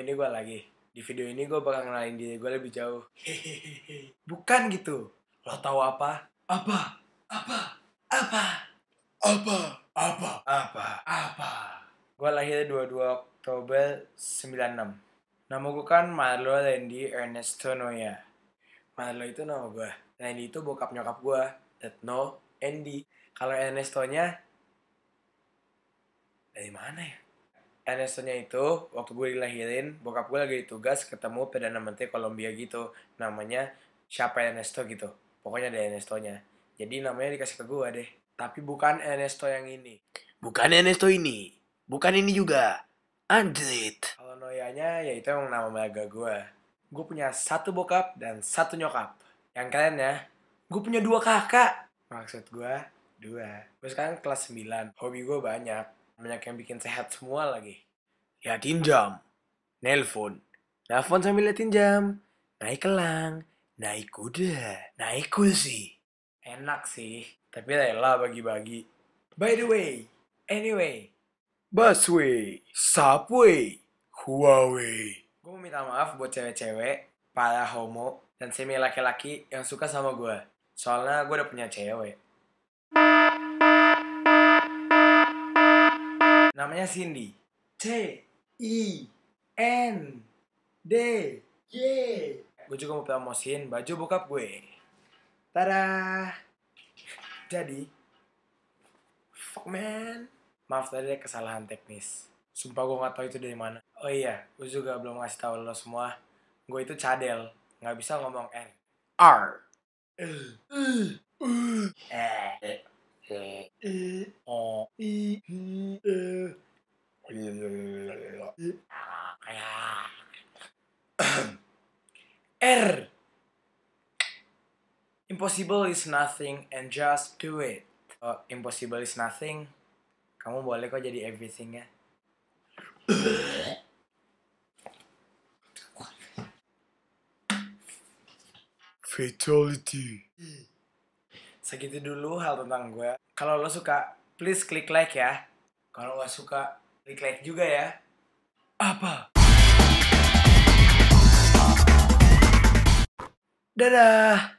ini gue lagi. Di video ini gue bakal ngenalin diri gue lebih jauh. Hehehe. Bukan gitu. Lo tahu apa? Apa? Apa? Apa? Apa? Apa? Apa? Apa? Gue lahir dua Oktober 96. Nama gue kan Marlo Randy Ernesto Noya. Marlo itu nama gue. Randy itu bokap nyokap gue. no Andy. Kalau Ernesto-nya dari mana ya? NSO-nya itu waktu gue dilahirin bokap gue lagi ditugas ketemu perdana menteri Kolombia gitu namanya siapa Ernesto gitu pokoknya ada Ernesto-nya. jadi namanya dikasih ke gue deh tapi bukan Ernesto yang ini bukan Ernesto ini bukan ini juga Andrit kalau Noyanya ya itu emang nama mega gue gue punya satu bokap dan satu nyokap yang keren ya gue punya dua kakak maksud gue dua gue sekarang kelas 9 hobi gue banyak banyak yang bikin sehat semua lagi. Liatin ya, jam, nelpon, nelpon sambil liatin jam, naik kelang, naik kuda, naik kursi. Enak sih, tapi rela bagi-bagi. By the way, anyway, busway, subway, Huawei. Gue mau minta maaf buat cewek-cewek, para homo, dan semi laki-laki yang suka sama gue. Soalnya gue udah punya cewek. namanya Cindy. C I N D Y. Gue juga mau promosin baju bokap gue. Tada. Jadi, fuck man. Maaf tadi ada kesalahan teknis. Sumpah gue gak tahu itu dari mana. Oh iya, gue juga belum ngasih tahu lo semua. Gue itu cadel, nggak bisa ngomong N. R. Uh. Uh. R. Impossible is nothing and just do it. Oh, impossible is nothing. Kamu boleh kok jadi everything ya. Fatality. Segitu dulu hal tentang gue. Kalau lo suka, please klik like ya. Kalau lo suka, klik like juga ya. Apa? Dadah!